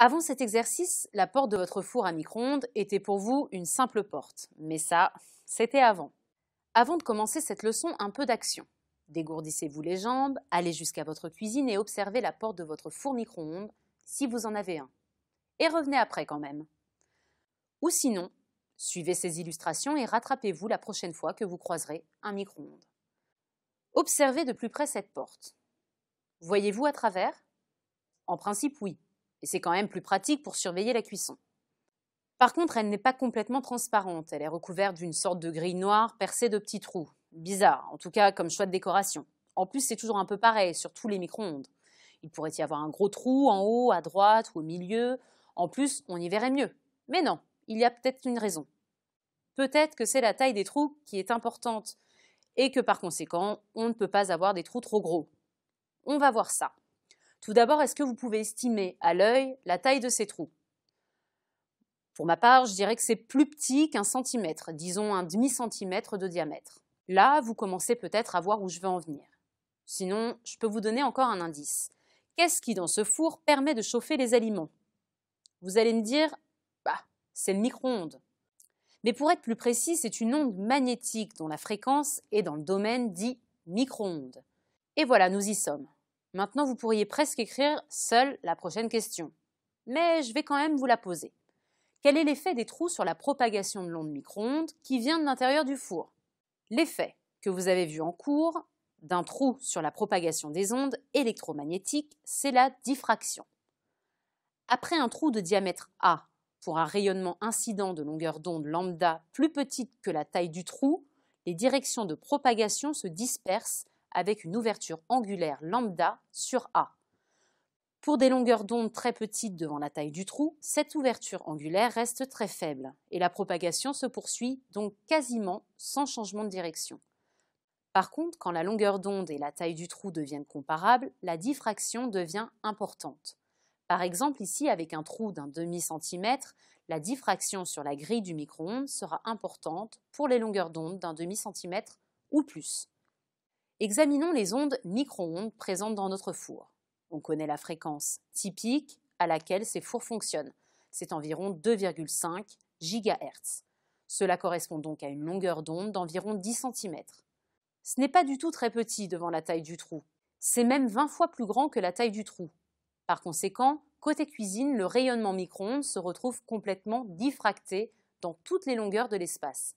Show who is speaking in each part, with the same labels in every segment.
Speaker 1: Avant cet exercice, la porte de votre four à micro-ondes était pour vous une simple porte. Mais ça, c'était avant. Avant de commencer cette leçon, un peu d'action. Dégourdissez-vous les jambes, allez jusqu'à votre cuisine et observez la porte de votre four micro-ondes, si vous en avez un. Et revenez après quand même. Ou sinon, suivez ces illustrations et rattrapez-vous la prochaine fois que vous croiserez un micro-ondes. Observez de plus près cette porte. Voyez-vous à travers En principe, oui et c'est quand même plus pratique pour surveiller la cuisson. Par contre, elle n'est pas complètement transparente, elle est recouverte d'une sorte de grille noire percée de petits trous. Bizarre, en tout cas comme choix de décoration. En plus, c'est toujours un peu pareil sur tous les micro-ondes. Il pourrait y avoir un gros trou en haut, à droite ou au milieu. En plus, on y verrait mieux. Mais non, il y a peut-être une raison. Peut-être que c'est la taille des trous qui est importante et que par conséquent, on ne peut pas avoir des trous trop gros. On va voir ça. Tout d'abord, est-ce que vous pouvez estimer à l'œil la taille de ces trous Pour ma part, je dirais que c'est plus petit qu'un centimètre, disons un demi-centimètre de diamètre. Là, vous commencez peut-être à voir où je veux en venir. Sinon, je peux vous donner encore un indice. Qu'est-ce qui, dans ce four, permet de chauffer les aliments Vous allez me dire, bah, c'est le micro-ondes. Mais pour être plus précis, c'est une onde magnétique dont la fréquence est dans le domaine dit micro-ondes. Et voilà, nous y sommes. Maintenant, vous pourriez presque écrire seule la prochaine question. Mais je vais quand même vous la poser. Quel est l'effet des trous sur la propagation de l'onde micro-ondes qui vient de l'intérieur du four L'effet que vous avez vu en cours d'un trou sur la propagation des ondes électromagnétiques, c'est la diffraction. Après un trou de diamètre A pour un rayonnement incident de longueur d'onde lambda plus petite que la taille du trou, les directions de propagation se dispersent avec une ouverture angulaire lambda sur A. Pour des longueurs d'onde très petites devant la taille du trou, cette ouverture angulaire reste très faible et la propagation se poursuit donc quasiment sans changement de direction. Par contre, quand la longueur d'onde et la taille du trou deviennent comparables, la diffraction devient importante. Par exemple, ici, avec un trou d'un demi-centimètre, la diffraction sur la grille du micro-ondes sera importante pour les longueurs d'onde d'un demi-centimètre ou plus. Examinons les ondes micro-ondes présentes dans notre four. On connaît la fréquence typique à laquelle ces fours fonctionnent. C'est environ 2,5 GHz. Cela correspond donc à une longueur d'onde d'environ 10 cm. Ce n'est pas du tout très petit devant la taille du trou. C'est même 20 fois plus grand que la taille du trou. Par conséquent, côté cuisine, le rayonnement micro-ondes se retrouve complètement diffracté dans toutes les longueurs de l'espace.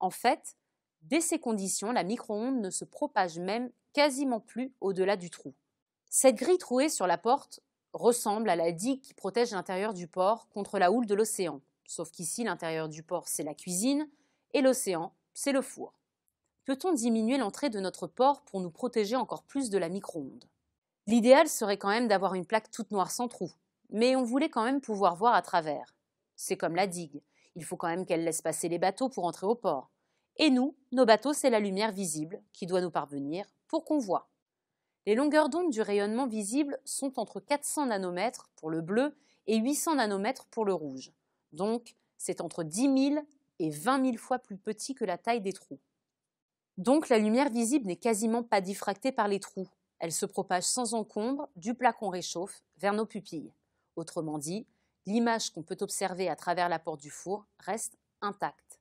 Speaker 1: En fait, Dès ces conditions, la micro-onde ne se propage même quasiment plus au-delà du trou. Cette grille trouée sur la porte ressemble à la digue qui protège l'intérieur du port contre la houle de l'océan, sauf qu'ici l'intérieur du port c'est la cuisine et l'océan c'est le four. Peut-on diminuer l'entrée de notre port pour nous protéger encore plus de la micro-onde L'idéal serait quand même d'avoir une plaque toute noire sans trou, mais on voulait quand même pouvoir voir à travers. C'est comme la digue, il faut quand même qu'elle laisse passer les bateaux pour entrer au port. Et nous, nos bateaux, c'est la lumière visible qui doit nous parvenir pour qu'on voit. Les longueurs d'onde du rayonnement visible sont entre 400 nanomètres pour le bleu et 800 nanomètres pour le rouge. Donc, c'est entre 10 000 et 20 000 fois plus petit que la taille des trous. Donc, la lumière visible n'est quasiment pas diffractée par les trous. Elle se propage sans encombre du plat qu'on réchauffe vers nos pupilles. Autrement dit, l'image qu'on peut observer à travers la porte du four reste intacte.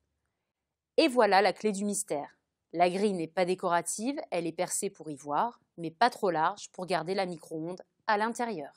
Speaker 1: Et voilà la clé du mystère. La grille n'est pas décorative, elle est percée pour y voir, mais pas trop large pour garder la micro onde à l'intérieur.